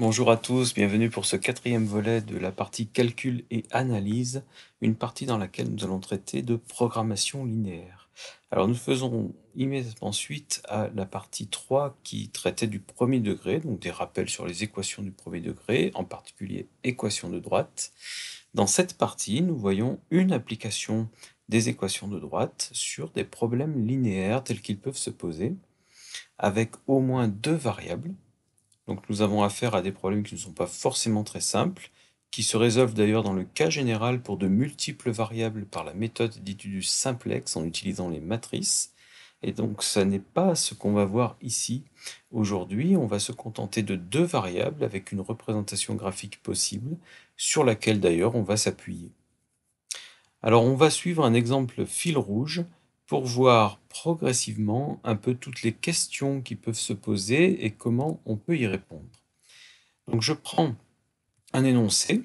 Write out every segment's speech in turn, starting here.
Bonjour à tous, bienvenue pour ce quatrième volet de la partie calcul et analyse, une partie dans laquelle nous allons traiter de programmation linéaire. Alors nous faisons immédiatement suite à la partie 3 qui traitait du premier degré, donc des rappels sur les équations du premier degré, en particulier équations de droite. Dans cette partie, nous voyons une application des équations de droite sur des problèmes linéaires tels qu'ils peuvent se poser, avec au moins deux variables, donc nous avons affaire à des problèmes qui ne sont pas forcément très simples, qui se résolvent d'ailleurs dans le cas général pour de multiples variables par la méthode dite du simplex en utilisant les matrices. Et donc ça n'est pas ce qu'on va voir ici aujourd'hui, on va se contenter de deux variables avec une représentation graphique possible, sur laquelle d'ailleurs on va s'appuyer. Alors on va suivre un exemple fil rouge pour voir progressivement un peu toutes les questions qui peuvent se poser et comment on peut y répondre. Donc je prends un énoncé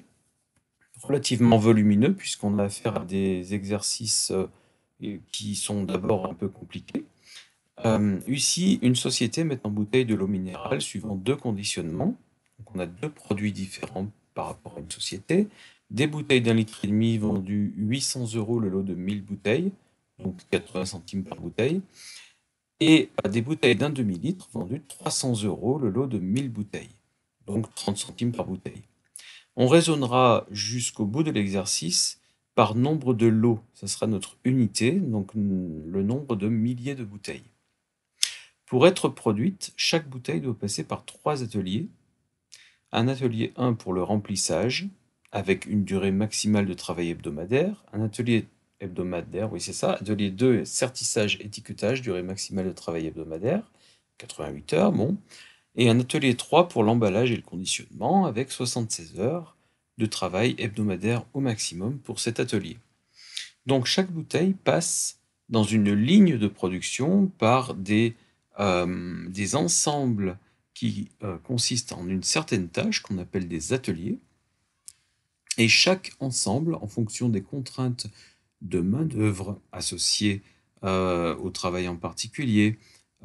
relativement volumineux puisqu'on a affaire à des exercices euh, qui sont d'abord un peu compliqués. Euh, ici, une société met en bouteille de l'eau minérale suivant deux conditionnements. Donc on a deux produits différents par rapport à une société. Des bouteilles d'un litre et demi vendues 800 euros le lot de 1000 bouteilles donc 80 centimes par bouteille, et des bouteilles d'un demi-litre vendues 300 euros le lot de 1000 bouteilles, donc 30 centimes par bouteille. On raisonnera jusqu'au bout de l'exercice par nombre de lots, ça sera notre unité, donc le nombre de milliers de bouteilles. Pour être produite, chaque bouteille doit passer par trois ateliers. Un atelier 1 pour le remplissage, avec une durée maximale de travail hebdomadaire, un atelier hebdomadaire, oui c'est ça. De les deux, certissage étiquetage, durée maximale de travail hebdomadaire, 88 heures, bon. Et un atelier 3 pour l'emballage et le conditionnement, avec 76 heures de travail hebdomadaire au maximum pour cet atelier. Donc chaque bouteille passe dans une ligne de production par des, euh, des ensembles qui euh, consistent en une certaine tâche qu'on appelle des ateliers. Et chaque ensemble, en fonction des contraintes de main-d'œuvre associée euh, au travail en particulier,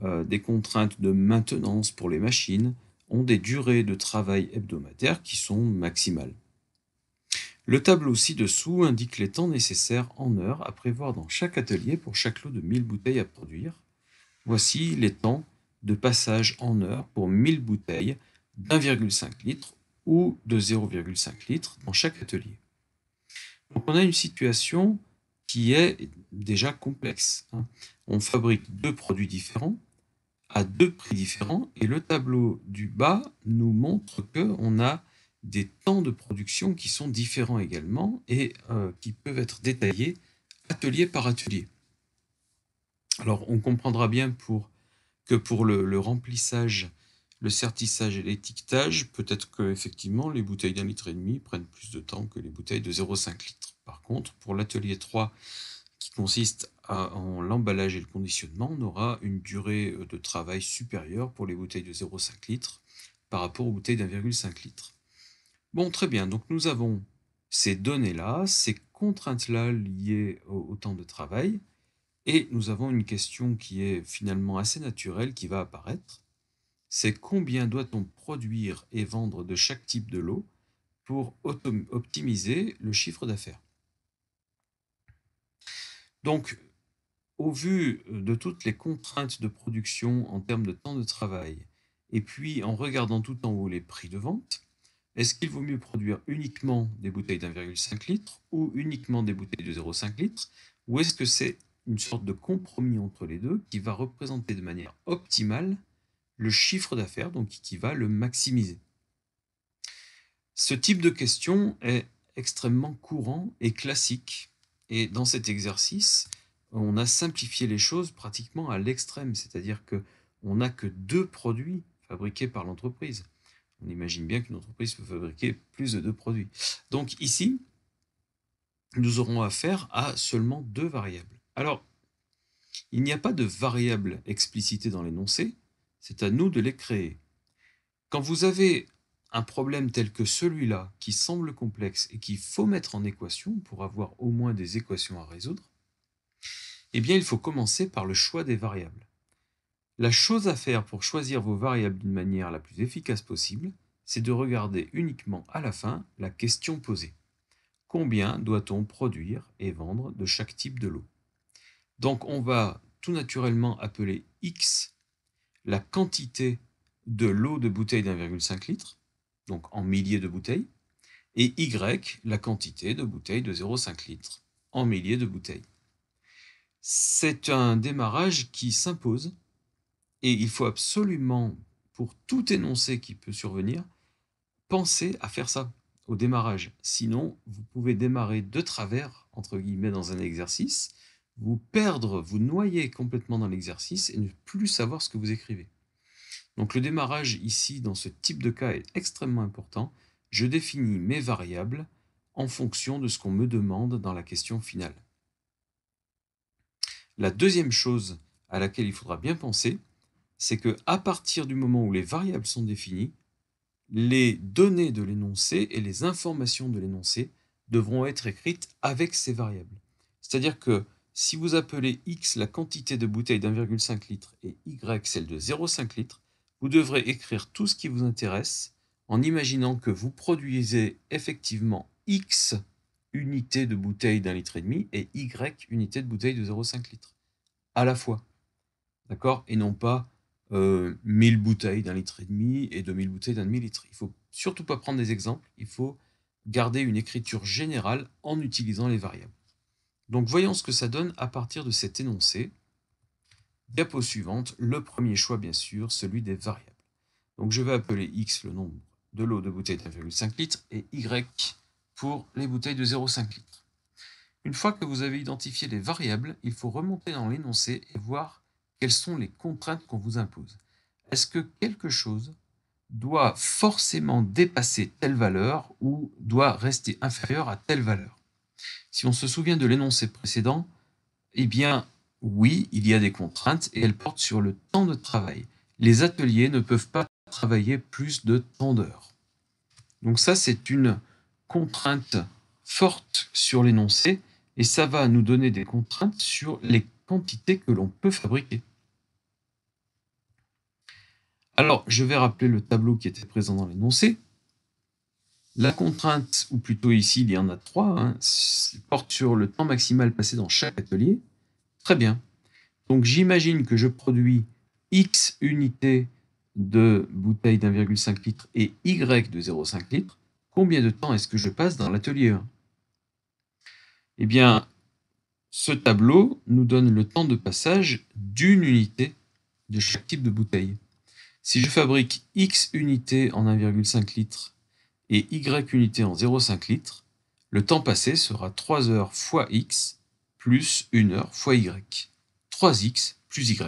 euh, des contraintes de maintenance pour les machines, ont des durées de travail hebdomadaires qui sont maximales. Le tableau ci-dessous indique les temps nécessaires en heures à prévoir dans chaque atelier pour chaque lot de 1000 bouteilles à produire. Voici les temps de passage en heures pour 1000 bouteilles d'1,5 litre ou de 0,5 litre dans chaque atelier. on a une situation qui est déjà complexe. Hein. On fabrique deux produits différents à deux prix différents et le tableau du bas nous montre que on a des temps de production qui sont différents également et euh, qui peuvent être détaillés atelier par atelier. Alors on comprendra bien pour que pour le, remplissage, le certissage et l'étiquetage, peut-être que effectivement les bouteilles d'un litre et demi prennent plus de temps que les bouteilles de 0,5 litre. Par contre, pour l'atelier 3, qui consiste en l'emballage et le conditionnement, on aura une durée euh, de travail supérieure pour les bouteilles de 0,5 litres par rapport aux bouteilles d'1,5 litre. Bon, très bien, donc nous avons ces données-là, ces contraintes-là liées au, au temps de travail, et nous avons une question qui est finalement assez naturelle qui va apparaître. C'est combien doit-on produire et vendre de chaque type de lot pour optimiser le chiffre d'affaires donc, au vu de toutes les contraintes de production en termes de temps de travail, et puis en regardant tout en haut les prix de vente, est-ce qu'il vaut mieux produire uniquement des bouteilles d'1,5 litre ou uniquement des bouteilles de 0,5 litre Ou est-ce que c'est une sorte de compromis entre les deux qui va représenter de manière optimale le chiffre d'affaires, donc qui va le maximiser Ce type de question est extrêmement courant et classique et dans cet exercice, on a simplifié les choses pratiquement à l'extrême, c'est-à-dire que on n'a que deux produits fabriqués par l'entreprise. On imagine bien qu'une entreprise peut fabriquer plus de deux produits. Donc ici, nous aurons affaire à seulement deux variables. Alors, il n'y a pas de variable explicitée dans l'énoncé, c'est à nous de les créer. Quand vous avez un problème tel que celui-là, qui semble complexe et qu'il faut mettre en équation pour avoir au moins des équations à résoudre, eh bien il faut commencer par le choix des variables. La chose à faire pour choisir vos variables d'une manière la plus efficace possible, c'est de regarder uniquement à la fin la question posée. Combien doit-on produire et vendre de chaque type de l'eau Donc on va tout naturellement appeler X la quantité de l'eau de bouteille d'1,5 litre donc en milliers de bouteilles, et Y, la quantité de bouteilles de 0,5 litres, en milliers de bouteilles. C'est un démarrage qui s'impose, et il faut absolument, pour tout énoncé qui peut survenir, penser à faire ça au démarrage. Sinon, vous pouvez démarrer de travers, entre guillemets, dans un exercice, vous perdre, vous noyer complètement dans l'exercice et ne plus savoir ce que vous écrivez. Donc le démarrage ici, dans ce type de cas, est extrêmement important. Je définis mes variables en fonction de ce qu'on me demande dans la question finale. La deuxième chose à laquelle il faudra bien penser, c'est que à partir du moment où les variables sont définies, les données de l'énoncé et les informations de l'énoncé devront être écrites avec ces variables. C'est-à-dire que si vous appelez x la quantité de bouteille d'1,5 litre et y celle de 0,5 litre, vous devrez écrire tout ce qui vous intéresse en imaginant que vous produisez effectivement X unités de bouteille d'un litre et demi et Y unités de bouteille de 0,5 litre à la fois. D'accord Et non pas 1000 euh, bouteilles d'un litre et demi et 2000 bouteilles d'un demi-litre. Il faut surtout pas prendre des exemples, il faut garder une écriture générale en utilisant les variables. Donc voyons ce que ça donne à partir de cet énoncé. Diapo suivante, le premier choix bien sûr, celui des variables. Donc je vais appeler X le nombre de l'eau de bouteille de 1,5 litres et Y pour les bouteilles de 0,5 litres. Une fois que vous avez identifié les variables, il faut remonter dans l'énoncé et voir quelles sont les contraintes qu'on vous impose. Est-ce que quelque chose doit forcément dépasser telle valeur ou doit rester inférieur à telle valeur Si on se souvient de l'énoncé précédent, eh bien, oui, il y a des contraintes et elles portent sur le temps de travail. Les ateliers ne peuvent pas travailler plus de temps d'heure. Donc ça, c'est une contrainte forte sur l'énoncé et ça va nous donner des contraintes sur les quantités que l'on peut fabriquer. Alors, je vais rappeler le tableau qui était présent dans l'énoncé. La contrainte, ou plutôt ici, il y en a trois, hein, porte sur le temps maximal passé dans chaque atelier, Très bien. Donc j'imagine que je produis X unités de bouteilles d'1,5 litre et Y de 0,5 litre. Combien de temps est-ce que je passe dans l'atelier Eh bien, ce tableau nous donne le temps de passage d'une unité de chaque type de bouteille. Si je fabrique X unités en 1,5 litre et Y unités en 0,5 litre, le temps passé sera 3 heures fois X plus une heure fois y. 3x plus y.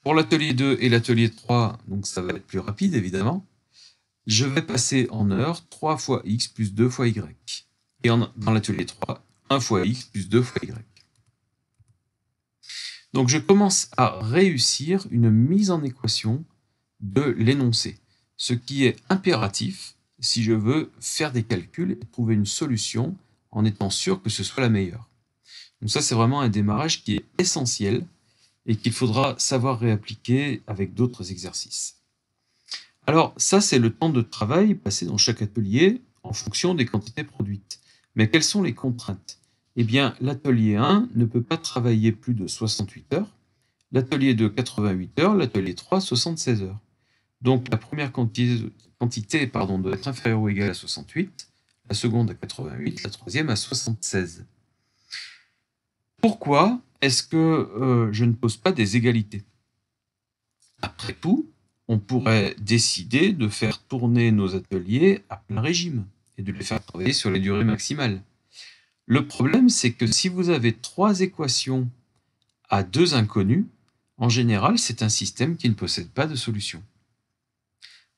Pour l'atelier 2 et l'atelier 3, donc ça va être plus rapide évidemment, je vais passer en heure 3 fois x plus 2 fois y. Et dans l'atelier 3, 1 fois x plus 2 fois y. Donc je commence à réussir une mise en équation de l'énoncé, ce qui est impératif si je veux faire des calculs et trouver une solution en étant sûr que ce soit la meilleure. Donc ça, c'est vraiment un démarrage qui est essentiel et qu'il faudra savoir réappliquer avec d'autres exercices. Alors ça, c'est le temps de travail passé dans chaque atelier en fonction des quantités produites. Mais quelles sont les contraintes Eh bien, l'atelier 1 ne peut pas travailler plus de 68 heures, l'atelier 2 88 heures, l'atelier 3 76 heures. Donc la première quantité, doit être inférieure ou égale à 68, la seconde à 88, la troisième à 76. Pourquoi est-ce que euh, je ne pose pas des égalités Après tout, on pourrait décider de faire tourner nos ateliers à plein régime et de les faire travailler sur les durées maximales. Le problème, c'est que si vous avez trois équations à deux inconnues, en général, c'est un système qui ne possède pas de solution.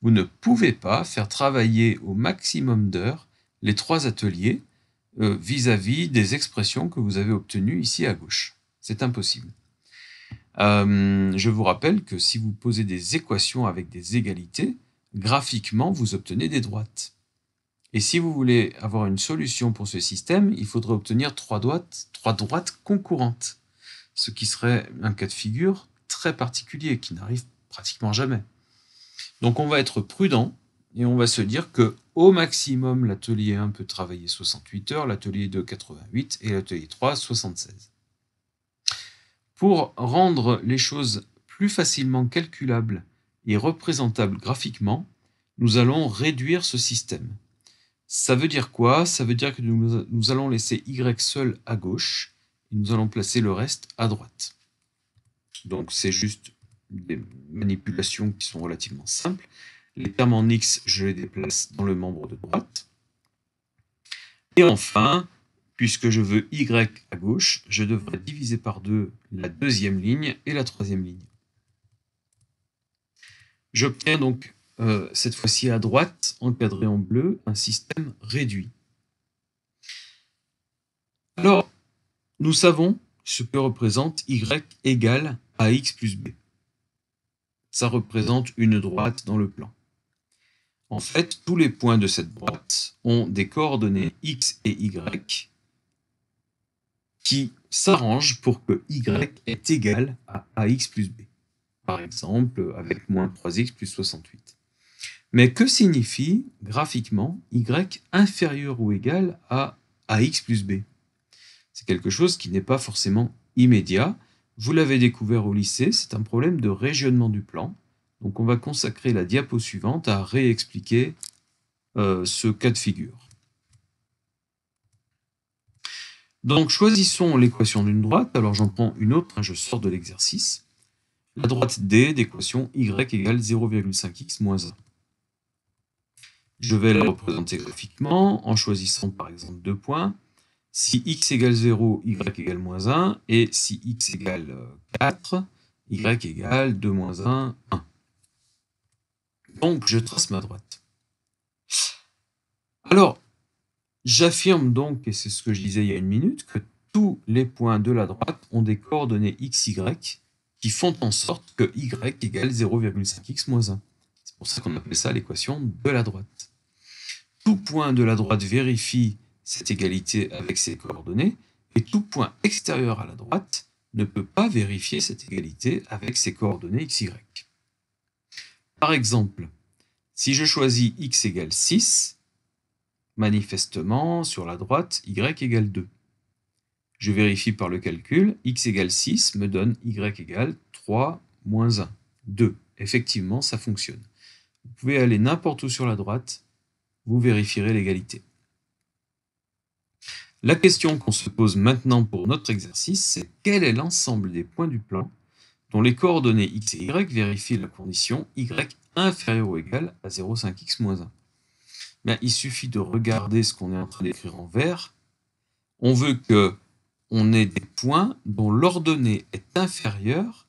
Vous ne pouvez pas faire travailler au maximum d'heures les trois ateliers euh, vis-à-vis des expressions que vous avez obtenues ici à gauche. C'est impossible. Euh, je vous rappelle que si vous posez des équations avec des égalités, graphiquement, vous obtenez des droites. Et si vous voulez avoir une solution pour ce système, il faudrait obtenir trois droites, trois droites concourantes, ce qui serait un cas de figure très particulier qui n'arrive pratiquement jamais. Donc on va être prudent et on va se dire que au maximum l'atelier 1 peut travailler 68 heures, l'atelier 2 88 et l'atelier 3 76. Pour rendre les choses plus facilement calculables et représentables graphiquement, nous allons réduire ce système. Ça veut dire quoi Ça veut dire que nous, nous, allons laisser Y seul à gauche et nous allons placer le reste à droite. Donc c'est juste des manipulations qui sont relativement simples. Les termes en X, je les déplace dans le membre de droite. Et enfin, puisque je veux Y à gauche, je devrais diviser par deux la deuxième ligne et la troisième ligne. J'obtiens donc, euh, cette fois-ci à droite, encadré en bleu, un système réduit. Alors, nous savons ce que représente y égale à x plus b. Ça représente une droite dans le plan. En fait, tous les points de cette droite ont des coordonnées x et y qui s'arrangent pour que y est égal à ax plus b. Par exemple, avec moins 3x plus 68. Mais que signifie graphiquement y inférieur ou égal à ax plus b C'est quelque chose qui n'est pas forcément immédiat. Vous l'avez découvert au lycée, c'est un problème de régionnement du plan. Donc on va consacrer la diapo suivante à réexpliquer euh, ce cas de figure. Donc choisissons l'équation d'une droite. Alors j'en prends une autre, hein, je sors de l'exercice. La droite D d'équation y égale 0,5x moins 1. Je vais la représenter graphiquement en choisissant par exemple deux points. Si x égale 0, y égale moins 1. Et si x égale 4, euh, y égale 2 moins 1, 1. Donc, je trace ma droite. Alors, j'affirme donc, et c'est ce que je disais il y a une minute, que tous les points de la droite ont des coordonnées x, y qui font en sorte que y égale 0,5x moins 1. C'est pour ça qu'on appelle ça l'équation de la droite. Tout point de la droite vérifie cette égalité avec ses coordonnées, et tout point extérieur à la droite ne peut pas vérifier cette égalité avec ses coordonnées x, y. Par exemple, si je choisis x égale 6, manifestement, sur la droite, y égale 2. Je vérifie par le calcul, x égale 6 me donne y égale 3 moins 1, 2. Effectivement, ça fonctionne. Vous pouvez aller n'importe où sur la droite, vous vérifierez l'égalité. La question qu'on se pose maintenant pour notre exercice, c'est quel est l'ensemble des points du plan dont les coordonnées x et y vérifient la condition y inférieure ou égale à 0,5x 1. il suffit de regarder ce qu'on est en train d'écrire en vert. On veut que on ait des points dont l'ordonnée est inférieure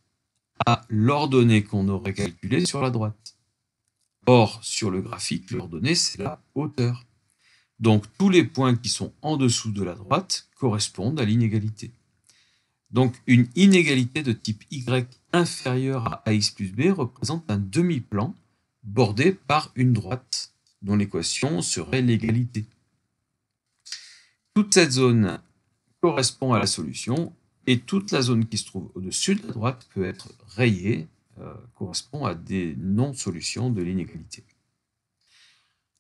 à l'ordonnée qu'on aurait calculée sur la droite. Or, sur le graphique, l'ordonnée, c'est la hauteur. Donc, tous les points qui sont en dessous de la droite correspondent à l'inégalité. Donc une inégalité de type Y inférieur à ax plus b représente un demi-plan bordé par une droite dont l'équation serait l'égalité. Toute cette zone correspond à la solution et toute la zone qui se trouve au-dessus de la droite peut être rayée, euh, correspond à des non-solutions de l'inégalité.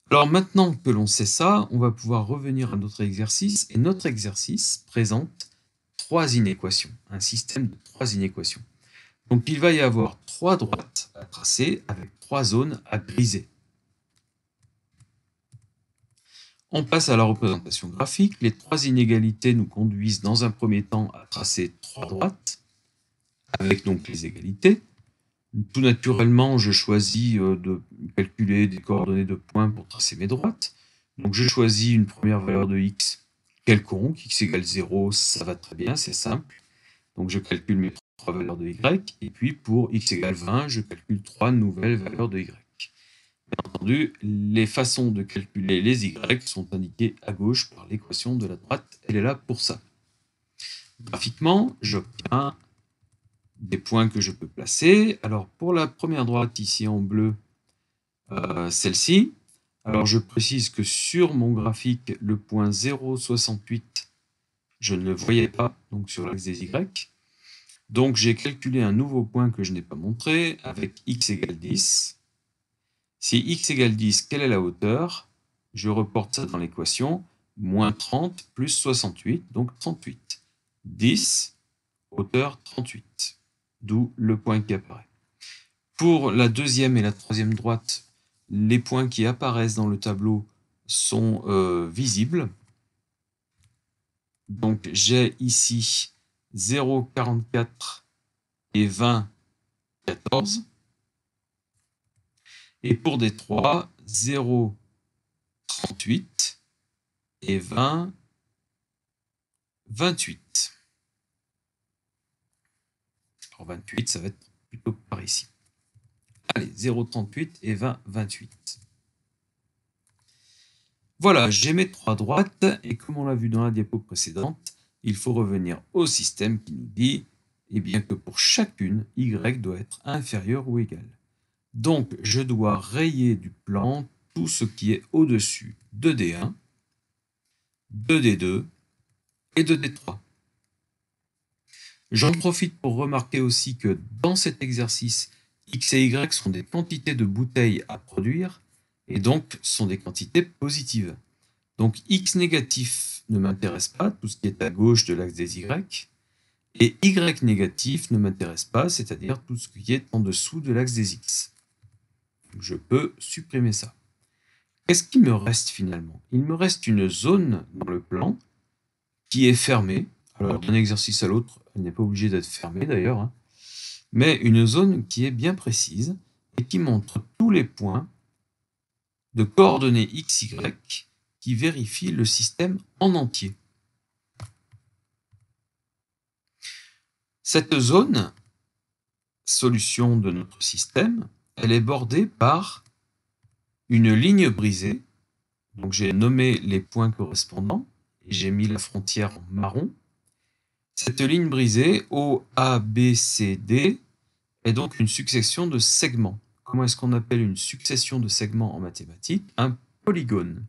Alors maintenant que l'on sait ça, on va pouvoir revenir à notre exercice et notre exercice présente trois inéquations, un système de trois inéquations. Donc il va y avoir trois droites à tracer avec trois zones à briser. On passe à la représentation graphique. Les trois inégalités nous conduisent dans un premier temps à tracer trois droites avec donc les égalités. Tout naturellement, je choisis euh, de calculer des coordonnées de points pour tracer mes droites. Donc je choisis une première valeur de x quelconque, x égale 0, ça va très bien, c'est simple. Donc je calcule mes trois valeurs de y, et puis pour x égale 20, je calcule trois nouvelles valeurs de y. Bien entendu, les façons de calculer les y sont indiquées à gauche par l'équation de la droite, elle est là pour ça. Graphiquement, j'obtiens des points que je peux placer. Alors pour la première droite ici en bleu, euh, celle-ci, alors je précise que sur mon graphique, le point 0,68, je ne le voyais pas, donc sur l'axe des Y. Donc j'ai calculé un nouveau point que je n'ai pas montré avec x égale 10. Si x égale 10, quelle est la hauteur Je reporte ça dans l'équation. Moins 30 plus 68, donc 38. 10, hauteur 38, d'où le point qui apparaît. Pour la deuxième et la troisième droite, les points qui apparaissent dans le tableau sont euh, visibles. Donc j'ai ici 0,44 et 20, 14. Et pour des 3, 0, 38 et 20, 28. Alors 28, ça va être plutôt par ici. Allez, 0,38 et 20,28. 28. Voilà, j'ai mes trois droites, et comme on l'a vu dans la diapo précédente, il faut revenir au système qui nous dit eh bien, que pour chacune, y doit être inférieur ou égal. Donc, je dois rayer du plan tout ce qui est au-dessus de D1, de D2 et de D3. J'en profite pour remarquer aussi que dans cet exercice, X et Y sont des quantités de bouteilles à produire et donc sont des quantités positives. Donc X négatif ne m'intéresse pas, tout ce qui est à gauche de l'axe des Y, et Y négatif ne m'intéresse pas, c'est-à-dire tout ce qui est en dessous de l'axe des X. je peux supprimer ça. Qu'est-ce qui me reste finalement Il me reste une zone dans le plan qui est fermée. Alors d'un exercice à l'autre, elle n'est pas obligée d'être fermée d'ailleurs. Hein mais une zone qui est bien précise et qui montre tous les points de coordonnées XY qui vérifient le système en entier. Cette zone, solution de notre système, elle est bordée par une ligne brisée. Donc j'ai nommé les points correspondants et j'ai mis la frontière en marron cette ligne brisée, OABCD, est donc une succession de segments. Comment est-ce qu'on appelle une succession de segments en mathématiques Un polygone.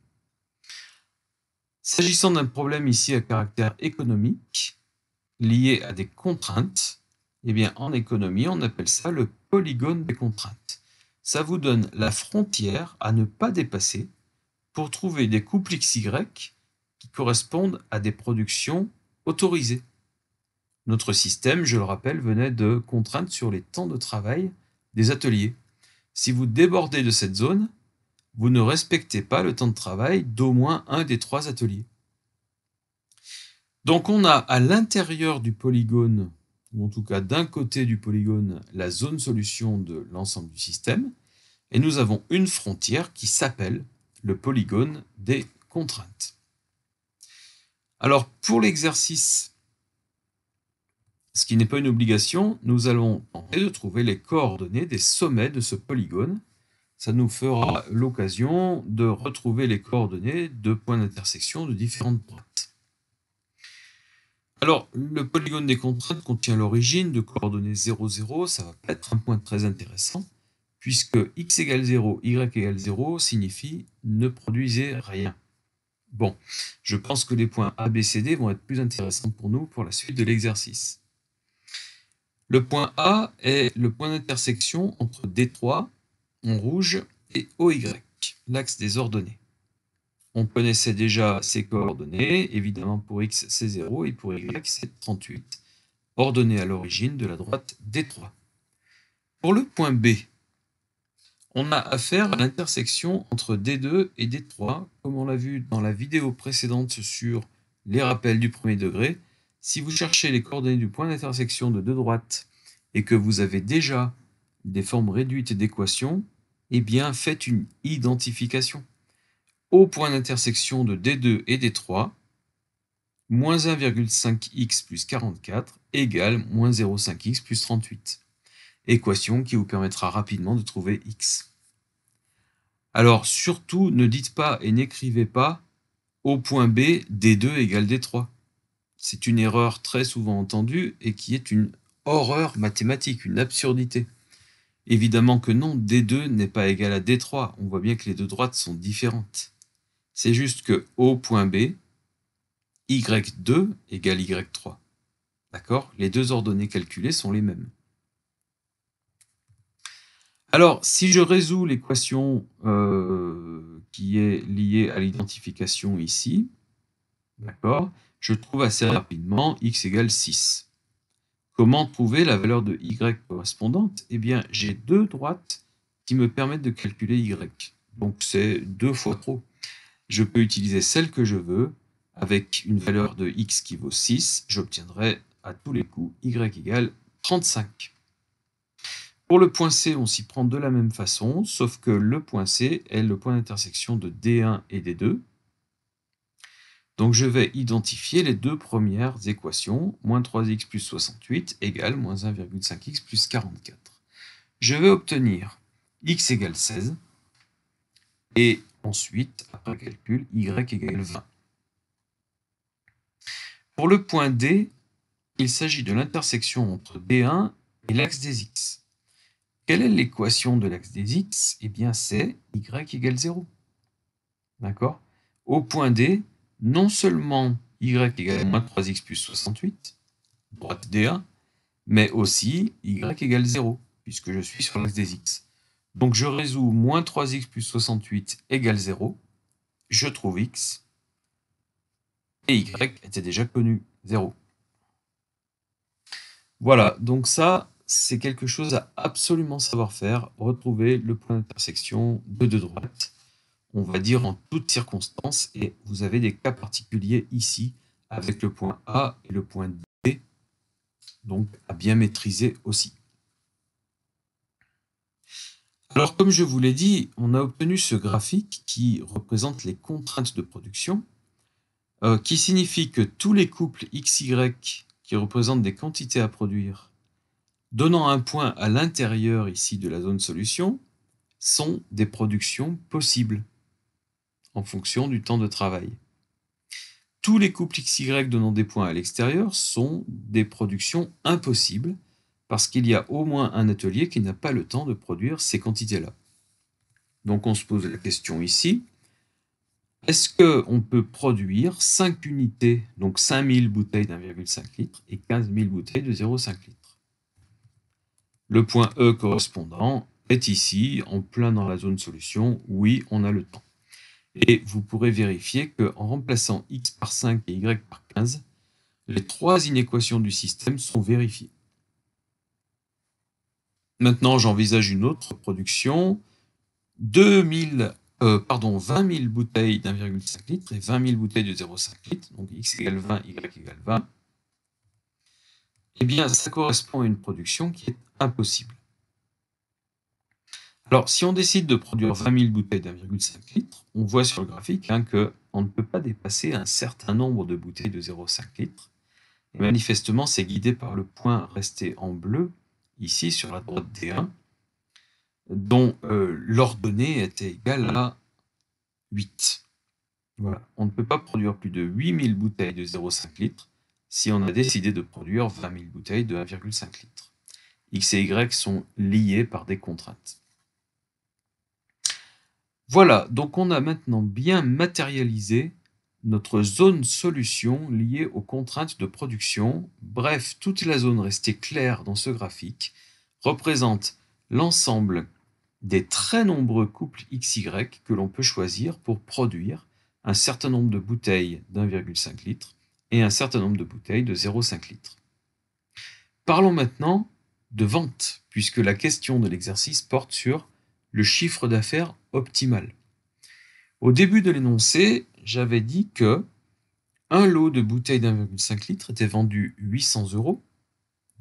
S'agissant d'un problème ici à caractère économique, lié à des contraintes, eh bien en économie, on appelle ça le polygone des contraintes. Ça vous donne la frontière à ne pas dépasser pour trouver des couples XY qui correspondent à des productions autorisées. Notre système, je le rappelle, venait de contraintes sur les temps de travail des ateliers. Si vous débordez de cette zone, vous ne respectez pas le temps de travail d'au moins un des trois ateliers. Donc on a à l'intérieur du polygone, ou en tout cas d'un côté du polygone, la zone solution de l'ensemble du système, et nous avons une frontière qui s'appelle le polygone des contraintes. Alors pour l'exercice ce qui n'est pas une obligation, nous allons tenter de trouver les coordonnées des sommets de ce polygone. Ça nous fera l'occasion de retrouver les coordonnées de points d'intersection de différentes droites. Alors, le polygone des contraintes contient l'origine de coordonnées 0, 0. Ça va être un point très intéressant, puisque x égale 0, y égale 0 signifie ne produisez rien. Bon, je pense que les points A, B, C, D vont être plus intéressants pour nous pour la suite de l'exercice. Le point A est le point d'intersection entre D3, en rouge, et OY, l'axe des ordonnées. On connaissait déjà ces coordonnées, évidemment pour x c'est 0 et pour y c'est 38, ordonnées à l'origine de la droite D3. Pour le point B, on a affaire à l'intersection entre D2 et D3, comme on l'a vu dans la vidéo précédente sur les rappels du premier degré, si vous cherchez les coordonnées du point d'intersection de deux droites et que vous avez déjà des formes réduites d'équations, eh bien faites une identification. Au point d'intersection de D2 et D3, moins 1,5x plus 44 égale moins 0,5x plus 38. Équation qui vous permettra rapidement de trouver x. Alors surtout, ne dites pas et n'écrivez pas au point B D2 égale D3 c'est une erreur très souvent entendue et qui est une horreur mathématique, une absurdité. Évidemment que non, D2 n'est pas égal à D3. On voit bien que les deux droites sont différentes. C'est juste que O point B, Y2 égale Y3. D'accord Les deux ordonnées calculées sont les mêmes. Alors, si je résous l'équation euh, qui est liée à l'identification ici, D'accord Je trouve assez rapidement x égale 6. Comment trouver la valeur de y correspondante Eh bien, j'ai deux droites qui me permettent de calculer y. Donc c'est deux fois trop. Je peux utiliser celle que je veux. Avec une valeur de x qui vaut 6, j'obtiendrai à tous les coups y égale 35. Pour le point C, on s'y prend de la même façon, sauf que le point C est le point d'intersection de D1 et D2. Donc je vais identifier les deux premières équations, moins 3x plus 68 égale moins 1,5x plus 44. Je vais obtenir x égale 16 et ensuite, après calcul, y égale 20. Pour le point D, il s'agit de l'intersection entre D1 et l'axe des x. Quelle est l'équation de l'axe des x Eh bien, c'est y égale 0. D'accord Au point D, non seulement y égale moins 3x plus 68, droite D1, mais aussi y égale 0, puisque je suis sur l'axe des x. Donc je résous moins 3x plus 68 égale 0, je trouve x, et y était déjà connu, 0. Voilà, donc ça, c'est quelque chose à absolument savoir faire, retrouver le point d'intersection de deux droites on va dire en toutes circonstances, et vous avez des cas particuliers ici avec le point A et le point B, donc à bien maîtriser aussi. Alors comme je vous l'ai dit, on a obtenu ce graphique qui représente les contraintes de production, euh, qui signifie que tous les couples XY qui représentent des quantités à produire, donnant un point à l'intérieur ici de la zone solution, sont des productions possibles en fonction du temps de travail. Tous les couples XY donnant des points à l'extérieur sont des productions impossibles parce qu'il y a au moins un atelier qui n'a pas le temps de produire ces quantités-là. Donc on se pose la question ici, est-ce qu'on peut produire 5 unités, donc 5000 bouteilles d'1,5 litre et 15000 bouteilles de 0,5 litre Le point E correspondant est ici, en plein dans la zone solution, oui, on a le temps. Et vous pourrez vérifier qu'en remplaçant x par 5 et y par 15, les trois inéquations du système sont vérifiées. Maintenant, j'envisage une autre production. 20 000 euh, bouteilles d'1,5 litre et 20 000 bouteilles de 0,5 litre, donc x égale 20, y égale 20. Eh bien, ça correspond à une production qui est impossible. Alors, si on décide de produire 20 000 bouteilles 1,5 litre, on voit sur le graphique hein, qu'on ne peut pas dépasser un certain nombre de bouteilles de 0,5 litre. Et manifestement, c'est guidé par le point resté en bleu, ici sur la droite D1, dont euh, l'ordonnée était égale à 8. Voilà. On ne peut pas produire plus de 000 bouteilles de 0,5 litre si on a décidé de produire 20 000 bouteilles de 1,5 litre. X et Y sont liés par des contraintes. Voilà, donc on a maintenant bien matérialisé notre zone solution liée aux contraintes de production. Bref, toute la zone restée claire dans ce graphique représente l'ensemble des très nombreux couples XY que l'on peut choisir pour produire un certain nombre de bouteilles d'1,5 litre et un certain nombre de bouteilles de 0,5 litre. Parlons maintenant de vente, puisque la question de l'exercice porte sur le chiffre d'affaires optimale. Au début de l'énoncé, j'avais dit que un lot de bouteilles d'1,5 litre était vendu 800 euros,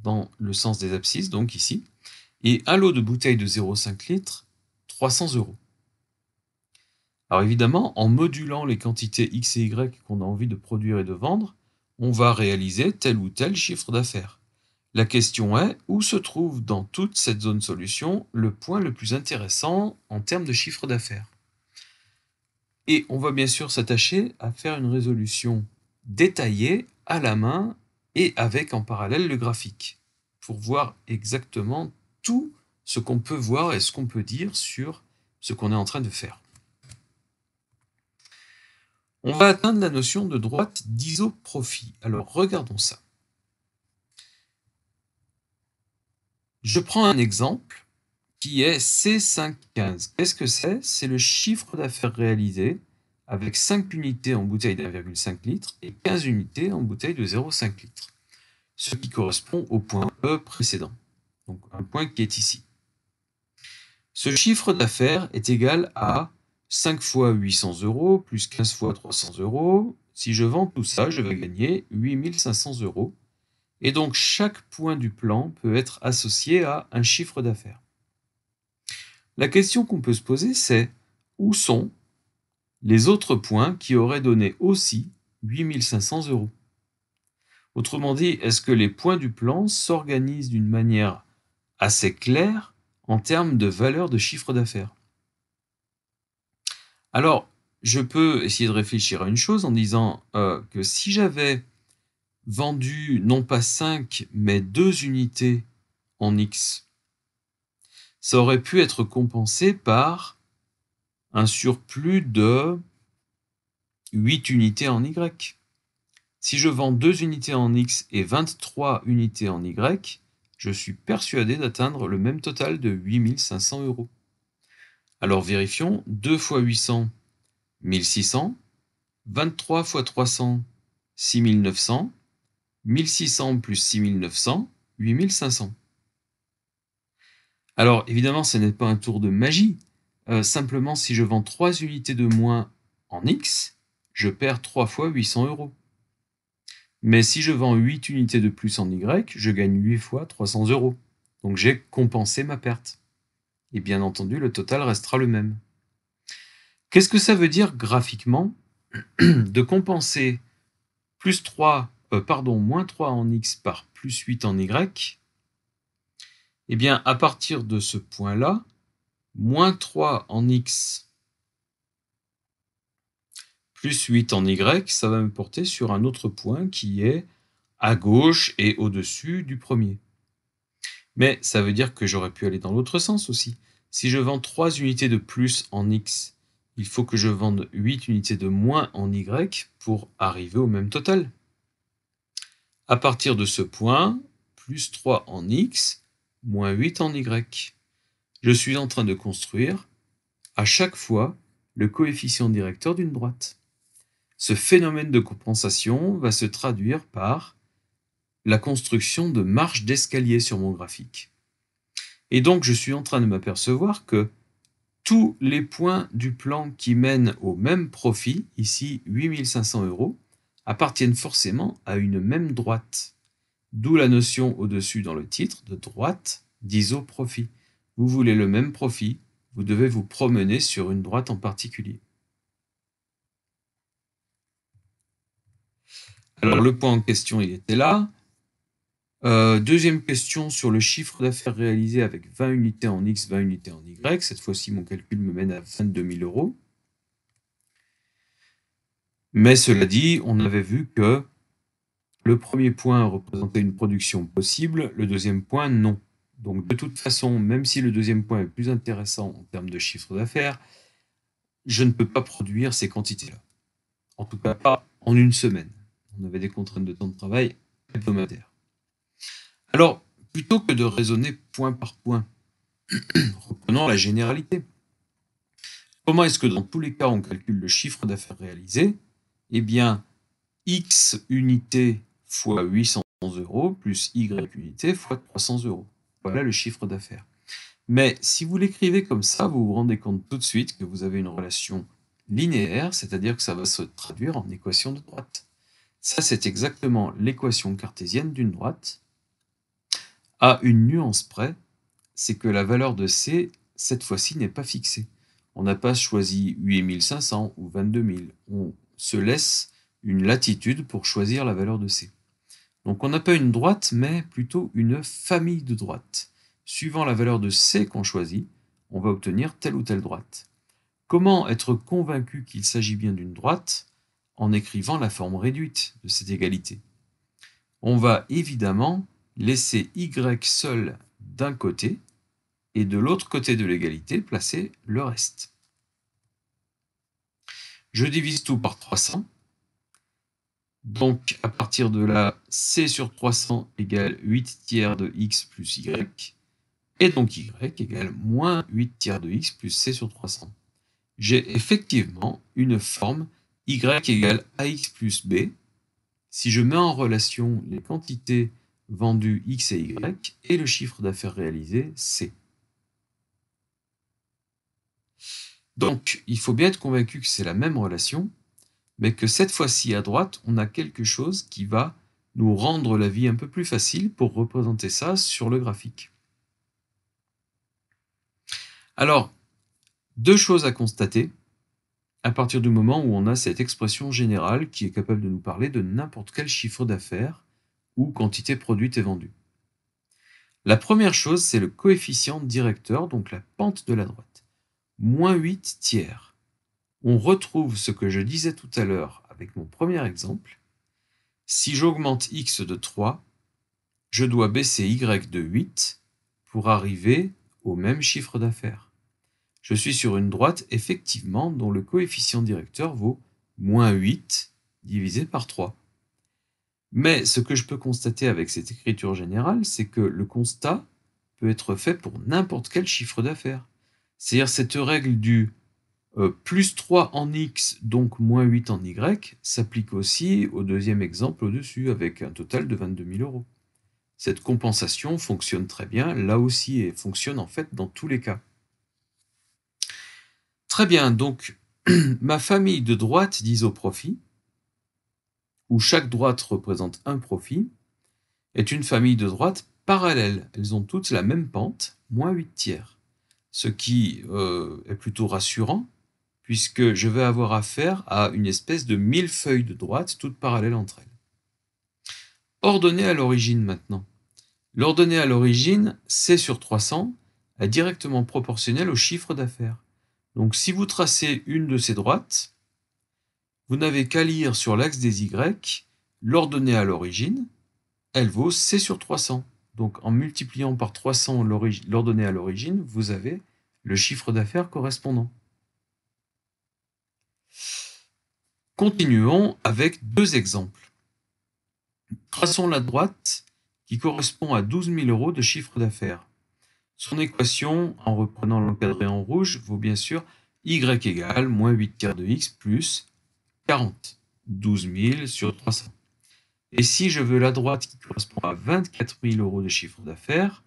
dans le sens des abscisses, donc ici, et un lot de bouteilles de 0,5 litre, 300 euros. Alors évidemment, en modulant les quantités X et Y qu'on a envie de produire et de vendre, on va réaliser tel ou tel chiffre d'affaires. La question est où se trouve dans toute cette zone solution le point le plus intéressant en termes de chiffre d'affaires. Et on va bien sûr s'attacher à faire une résolution détaillée à la main et avec en parallèle le graphique pour voir exactement tout ce qu'on peut voir et ce qu'on peut dire sur ce qu'on est en train de faire. On va atteindre la notion de droite d'isoprofit. Alors regardons ça. Je prends un exemple qui est C515. Qu'est-ce que c'est C'est le chiffre d'affaires réalisé avec 5 unités en bouteille d'1,5 litre et 15 unités en bouteille de 0,5 litre, ce qui correspond au point E précédent, donc un point qui est ici. Ce chiffre d'affaires est égal à 5 fois 800 euros plus 15 fois 300 euros. Si je vends tout ça, je vais gagner 8500 euros et donc chaque point du plan peut être associé à un chiffre d'affaires. La question qu'on peut se poser, c'est où sont les autres points qui auraient donné aussi 8500 euros Autrement dit, est-ce que les points du plan s'organisent d'une manière assez claire en termes de valeur de chiffre d'affaires Alors, je peux essayer de réfléchir à une chose en disant euh, que si j'avais vendu non pas 5, mais 2 unités en X. Ça aurait pu être compensé par un surplus de 8 unités en Y. Si je vends 2 unités en X et 23 unités en Y, je suis persuadé d'atteindre le même total de 8500 euros. Alors vérifions 2 x 800, 1600, 23 x 300, 6900, 1600 plus 6900, 8500. Alors évidemment, ce n'est pas un tour de magie. Euh, simplement, si je vends 3 unités de moins en X, je perds 3 fois 800 euros. Mais si je vends 8 unités de plus en Y, je gagne 8 fois 300 euros. Donc j'ai compensé ma perte. Et bien entendu, le total restera le même. Qu'est-ce que ça veut dire graphiquement de compenser plus 3 euh, pardon, moins 3 en x par plus 8 en y, eh bien, à partir de ce point-là, moins 3 en x plus 8 en y, ça va me porter sur un autre point qui est à gauche et au-dessus du premier. Mais ça veut dire que j'aurais pu aller dans l'autre sens aussi. Si je vends 3 unités de plus en x, il faut que je vende 8 unités de moins en y pour arriver au même total. À partir de ce point, plus 3 en x, moins 8 en y. Je suis en train de construire, à chaque fois, le coefficient directeur d'une droite. Ce phénomène de compensation va se traduire par la construction de marches d'escalier sur mon graphique. Et donc, je suis en train de m'apercevoir que tous les points du plan qui mènent au même profit, ici 8500 euros, appartiennent forcément à une même droite. D'où la notion au-dessus dans le titre de droite d'isoprofit. Vous voulez le même profit, vous devez vous promener sur une droite en particulier. Alors le point en question, il était là. Euh, deuxième question sur le chiffre d'affaires réalisé avec 20 unités en X, 20 unités en Y. Cette fois-ci, mon calcul me mène à 22 000 euros. Mais cela dit, on avait vu que le premier point représentait une production possible, le deuxième point non. Donc de toute façon, même si le deuxième point est plus intéressant en termes de chiffre d'affaires, je ne peux pas produire ces quantités-là. En tout cas, pas en une semaine. On avait des contraintes de temps de travail hebdomadaires. Alors, plutôt que de raisonner point par point, reprenons la généralité. Comment est-ce que dans tous les cas on calcule le chiffre d'affaires réalisé eh bien, x unité fois 800 euros plus y unité fois 300 euros. Voilà le chiffre d'affaires. Mais si vous l'écrivez comme ça, vous vous rendez compte tout de suite que vous avez une relation linéaire, c'est-à-dire que ça va se traduire en équation de droite. Ça, c'est exactement l'équation cartésienne d'une droite. À une nuance près, c'est que la valeur de C, cette fois-ci, n'est pas fixée. On n'a pas choisi 8500 ou 22000 On se laisse une latitude pour choisir la valeur de C. Donc on n'a pas une droite, mais plutôt une famille de droites. Suivant la valeur de C qu'on choisit, on va obtenir telle ou telle droite. Comment être convaincu qu'il s'agit bien d'une droite En écrivant la forme réduite de cette égalité. On va évidemment laisser y seul d'un côté et de l'autre côté de l'égalité placer le reste. Je divise tout par 300. Donc, à partir de là, c sur 300 égale 8 tiers de x plus y. Et donc, y égale moins 8 tiers de x plus c sur 300. J'ai effectivement une forme y égale ax plus b. Si je mets en relation les quantités vendues x et y et le chiffre d'affaires réalisé, c. Donc, il faut bien être convaincu que c'est la même relation, mais que cette fois-ci à droite, on a quelque chose qui va nous rendre la vie un peu plus facile pour représenter ça sur le graphique. Alors, deux choses à constater à partir du moment où on a cette expression générale qui est capable de nous parler de n'importe quel chiffre d'affaires ou quantité produite et vendue. La première chose, c'est le coefficient directeur, donc la pente de la droite moins 8 tiers. On retrouve ce que je disais tout à l'heure avec mon premier exemple. Si j'augmente x de 3, je dois baisser y de 8 pour arriver au même chiffre d'affaires. Je suis sur une droite, effectivement, dont le coefficient directeur vaut moins 8 divisé par 3. Mais ce que je peux constater avec cette écriture générale, c'est que le constat peut être fait pour n'importe quel chiffre d'affaires. C'est-à-dire cette règle du euh, plus 3 en x, donc moins 8 en y, s'applique aussi au deuxième exemple au-dessus, avec un total de 22 000 euros. Cette compensation fonctionne très bien, là aussi, et fonctionne en fait dans tous les cas. Très bien, donc ma famille de droite d'isoprofit, où chaque droite représente un profit, est une famille de droite parallèle. Elles ont toutes la même pente, moins 8 tiers ce qui euh, est plutôt rassurant, puisque je vais avoir affaire à une espèce de mille feuilles de droite, toutes parallèles entre elles. Ordonnée à l'origine maintenant. L'ordonnée à l'origine, C sur 300, est directement proportionnelle au chiffre d'affaires. Donc si vous tracez une de ces droites, vous n'avez qu'à lire sur l'axe des Y l'ordonnée à l'origine, elle vaut C sur 300. Donc en multipliant par 300 l'ordonnée à l'origine, vous avez le chiffre d'affaires correspondant. Continuons avec deux exemples. Traçons la droite qui correspond à 12 000 euros de chiffre d'affaires. Son équation, en reprenant l'encadré en rouge, vaut bien sûr y égale moins 8 tiers de x plus 40, 12 000 sur 300. Et si je veux la droite qui correspond à 24 000 euros de chiffre d'affaires,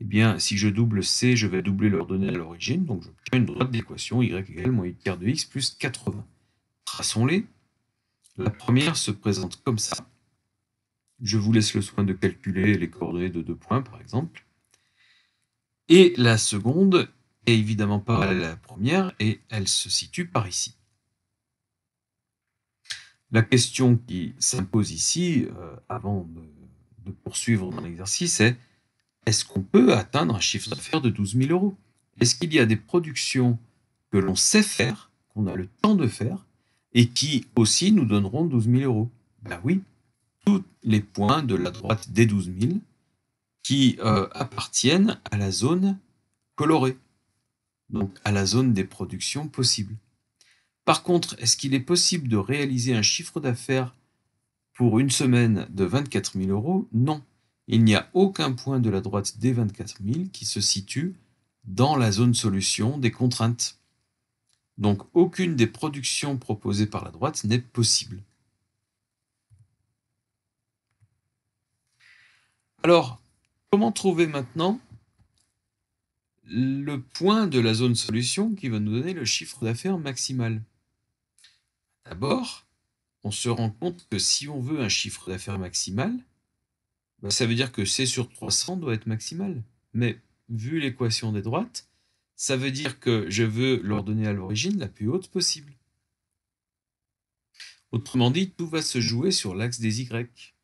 eh bien, si je double C, je vais doubler l'ordonnée à l'origine. Donc, j'obtiens une droite d'équation Y égale moins 8 de X plus 80. Traçons-les. La première se présente comme ça. Je vous laisse le soin de calculer les coordonnées de deux points, par exemple. Et la seconde est évidemment parallèle à la première et elle se situe par ici. La question qui s'impose ici, euh, avant de, poursuivre dans l'exercice, est est-ce qu'on peut atteindre un chiffre d'affaires de 12 000 euros Est-ce qu'il y a des productions que l'on sait faire, qu'on a le temps de faire, et qui aussi nous donneront 12 000 euros Ben oui, tous les points de la droite des 12 000 qui euh, appartiennent à la zone colorée, donc à la zone des productions possibles. Par contre, est-ce qu'il est possible de réaliser un chiffre d'affaires pour une semaine de 24 000 euros Non. Il n'y a aucun point de la droite des 24 000 qui se situe dans la zone solution des contraintes. Donc aucune des productions proposées par la droite n'est possible. Alors, comment trouver maintenant le point de la zone solution qui va nous donner le chiffre d'affaires maximal D'abord, on se rend compte que si on veut un chiffre d'affaires maximal, bah, ça veut dire que C sur 300 doit être maximal. Mais vu l'équation des droites, ça veut dire que je veux l'ordonnée à l'origine la plus haute possible. Autrement dit, tout va se jouer sur l'axe des Y.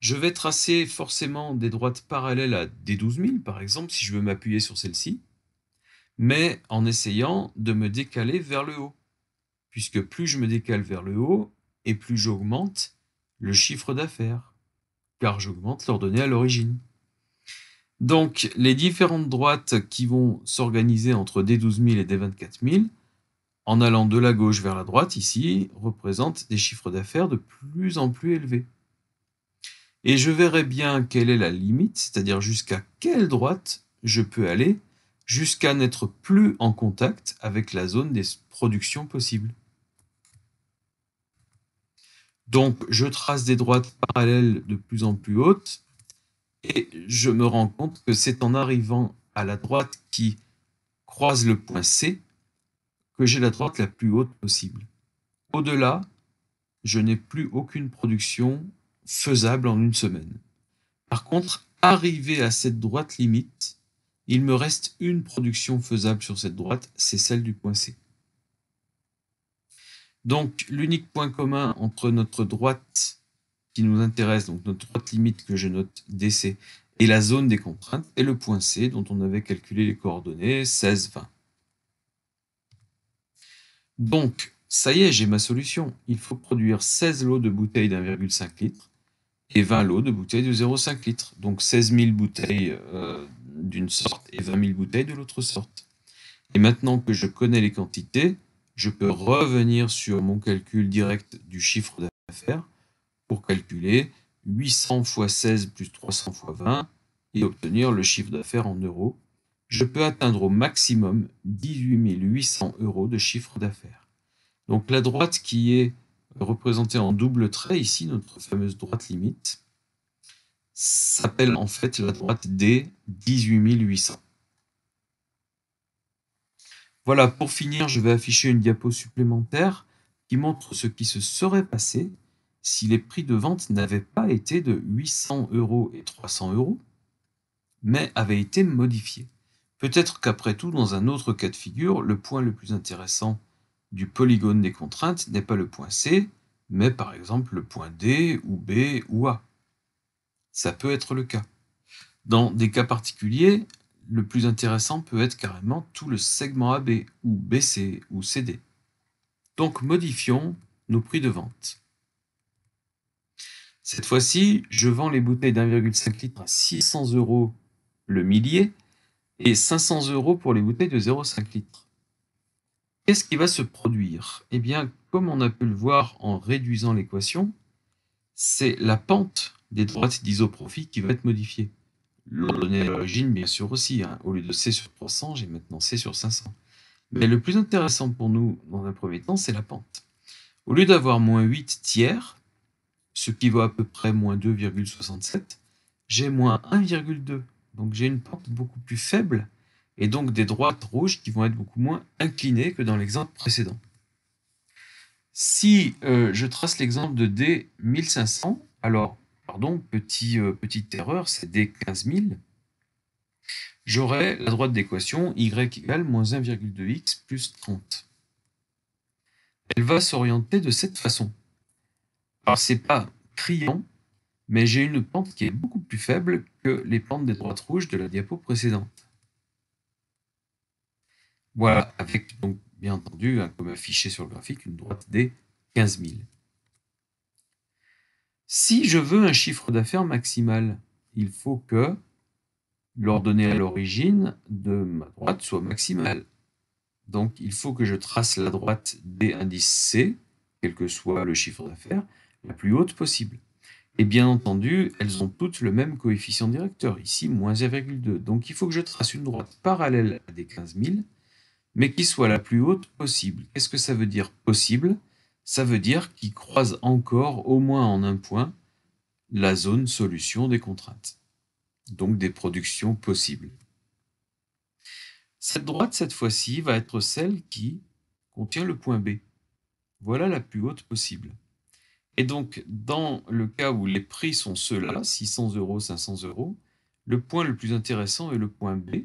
Je vais tracer forcément des droites parallèles à des 12000 par exemple, si je veux m'appuyer sur celle-ci, mais en essayant de me décaler vers le haut puisque plus je me décale vers le haut, et plus j'augmente le chiffre d'affaires, car j'augmente l'ordonnée à l'origine. Donc les différentes droites qui vont s'organiser entre D12000 et D24000, en allant de la gauche vers la droite, ici, représentent des chiffres d'affaires de plus en plus élevés. Et je verrai bien quelle est la limite, c'est-à-dire jusqu'à quelle droite je peux aller, jusqu'à n'être plus en contact avec la zone des productions possibles. Donc, je trace des droites parallèles de plus en plus hautes et je me rends compte que c'est en arrivant à la droite qui croise le point C que j'ai la droite la plus haute possible. Au-delà, je n'ai plus aucune production faisable en une semaine. Par contre, arrivé à cette droite limite, il me reste une production faisable sur cette droite, c'est celle du point C. Donc l'unique point commun entre notre droite qui nous intéresse, donc notre droite limite que je note DC, et la zone des contraintes est le point C dont on avait calculé les coordonnées 16, 20. Donc, ça y est, j'ai ma solution. Il faut produire 16 lots de bouteilles d'1,5 litre et 20 lots de bouteilles de 0,5 litre. Donc 16 000 bouteilles euh, d'une sorte et 20 000 bouteilles de l'autre sorte. Et maintenant que je connais les quantités, je peux revenir sur mon calcul direct du chiffre d'affaires pour calculer 800 x 16 plus 300 x 20 et obtenir le chiffre d'affaires en euros. Je peux atteindre au maximum 18 800 euros de chiffre d'affaires. Donc la droite qui est représentée en double trait ici, notre fameuse droite limite, s'appelle en fait la droite des 18 800. Voilà, pour finir, je vais afficher une diapo supplémentaire qui montre ce qui se serait passé si les prix de vente n'avaient pas été de 800 euros et 300 euros, mais avaient été modifiés. Peut-être qu'après tout, dans un autre cas de figure, le point le plus intéressant du polygone des contraintes n'est pas le point C, mais par exemple le point D ou B ou A. Ça peut être le cas. Dans des cas particuliers, le plus intéressant peut être carrément tout le segment AB ou BC ou CD. Donc modifions nos prix de vente. Cette fois-ci, je vends les bouteilles d'1,5 litre à 600 euros le millier et 500 euros pour les bouteilles de 0,5 litre. Qu'est-ce qui va se produire Eh bien, comme on a pu le voir en réduisant l'équation, c'est la pente des droites d'isoprofit qui va être modifiée. L'ordonnée à l'origine, bien sûr, aussi. Hein. Au lieu de C sur 300, j'ai maintenant C sur 500. Mais le plus intéressant pour nous, dans un premier temps, c'est la pente. Au lieu d'avoir moins 8 tiers, ce qui vaut à peu près moins 2,67, j'ai moins 1,2. Donc j'ai une pente beaucoup plus faible et donc des droites rouges qui vont être beaucoup moins inclinées que dans l'exemple précédent. Si euh, je trace l'exemple de D1500, alors pardon, euh, petite erreur, c'est des 15000 j'aurai la droite d'équation y égale moins 1,2x plus 30. Elle va s'orienter de cette façon. Alors c'est pas criant, mais j'ai une pente qui est beaucoup plus faible que les pentes des droites rouges de la diapo précédente. Voilà, avec bien entendu, hein, comme affiché sur le graphique, une droite des 15000 si je veux un chiffre d'affaires maximal, il faut que l'ordonnée à l'origine de ma droite soit maximale. Donc il faut que je trace la droite des indices C, quel que soit le chiffre d'affaires, la plus haute possible. Et bien entendu, elles ont toutes le même coefficient directeur, ici moins 1,2. Donc il faut que je trace une droite parallèle à des 15 000, mais qui soit la plus haute possible. Qu'est-ce que ça veut dire possible ça veut dire qu'ils croisent encore au moins en un point la zone solution des contraintes, donc des productions possibles. Cette droite, cette fois-ci, va être celle qui contient le point B. Voilà la plus haute possible. Et donc, dans le cas où les prix sont ceux-là, 600 euros, 500 euros, le point le plus intéressant est le point B.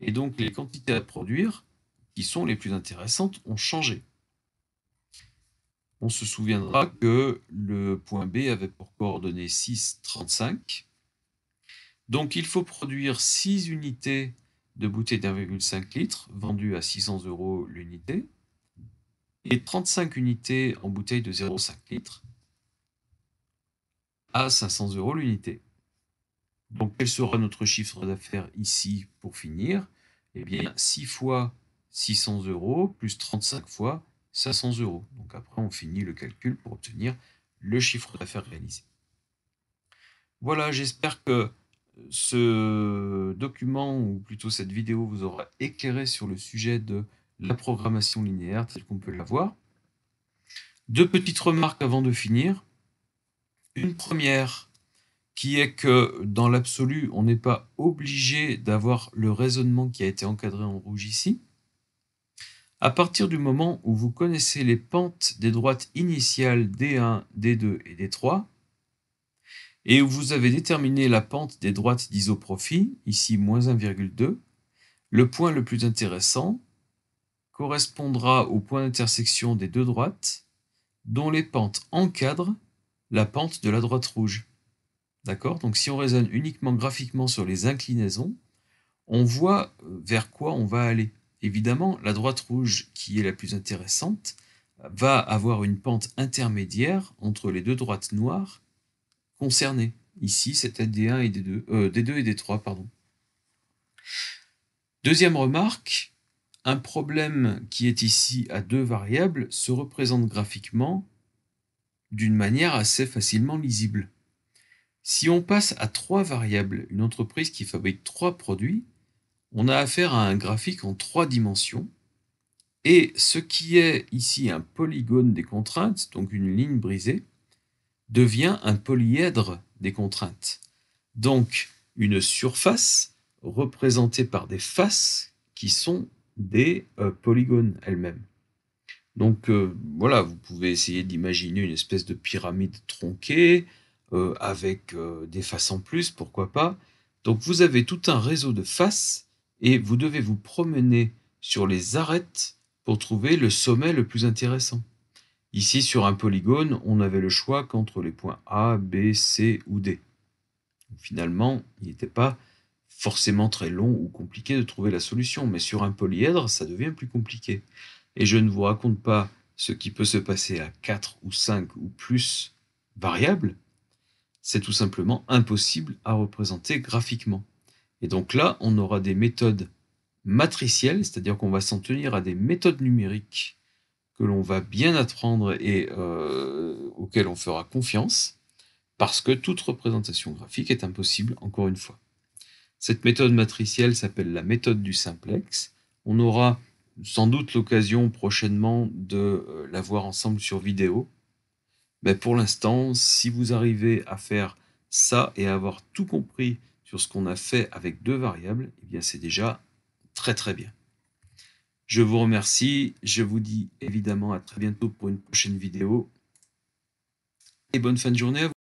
Et donc, les quantités à produire, qui sont les plus intéressantes, ont changé on se souviendra que le point B avait pour coordonnées 6,35. Donc il faut produire 6 unités de bouteilles d'1,5 litre vendues à 600 euros l'unité et 35 unités en bouteilles de 0,5 litre à 500 euros l'unité. Donc quel sera notre chiffre d'affaires ici pour finir Eh bien 6 fois 600 euros plus 35 fois 500 euros. Donc après, on finit le calcul pour obtenir le chiffre d'affaires réalisé. Voilà, j'espère que ce document, ou plutôt cette vidéo, vous aura éclairé sur le sujet de la programmation linéaire telle qu'on peut l'avoir. voir. Deux petites remarques avant de finir. Une première, qui est que dans l'absolu, on n'est pas obligé d'avoir le raisonnement qui a été encadré en rouge ici. À partir du moment où vous connaissez les pentes des droites initiales D1, D2 et D3, et où vous avez déterminé la pente des droites d'isoprophy ici moins 1,2, le point le plus intéressant correspondra au point d'intersection des deux droites, dont les pentes encadrent la pente de la droite rouge. D'accord Donc si on raisonne uniquement graphiquement sur les inclinaisons, on voit euh, vers quoi on va aller. Évidemment, la droite rouge, qui est la plus intéressante, va avoir une pente intermédiaire entre les deux droites noires concernées. Ici, c'était D1 et D2, D2 euh, et D3, pardon. Deuxième remarque, un problème qui est ici à deux variables se représente graphiquement d'une manière assez facilement lisible. Si on passe à trois variables, une entreprise qui fabrique trois produits, on a affaire à un graphique en trois dimensions. Et ce qui est ici un polygone des contraintes, donc une ligne brisée, devient un polyèdre des contraintes. Donc une surface représentée par des faces qui sont des euh, polygones elles-mêmes. Donc euh, voilà, vous pouvez essayer d'imaginer une espèce de pyramide tronquée euh, avec des faces en plus, pourquoi pas. Donc vous avez tout un réseau de faces et vous devez vous promener sur les arêtes pour trouver le sommet le plus intéressant. Ici, sur un polygone, on avait le choix qu'entre les points A, B, C ou D. Finalement, il n'était pas forcément très long ou compliqué de trouver la solution, mais sur un polyèdre, ça devient plus compliqué. Et je ne vous raconte pas ce qui peut se passer à 4 ou 5 ou plus variables, c'est tout simplement impossible à représenter graphiquement. Et donc là, on aura des méthodes matricielles, c'est-à-dire qu'on va s'en tenir à des méthodes numériques que l'on va bien apprendre et euh, auxquelles on fera confiance, parce que toute représentation graphique est impossible, encore une fois. Cette méthode matricielle s'appelle la méthode du simplex. On aura sans doute l'occasion prochainement de euh, la voir ensemble sur vidéo. Mais pour l'instant, si vous arrivez à faire ça et à avoir tout compris sur ce qu'on a fait avec deux variables, eh bien c'est déjà très très bien. Je vous remercie, je vous dis évidemment à très bientôt pour une prochaine vidéo et bonne fin de journée à vous.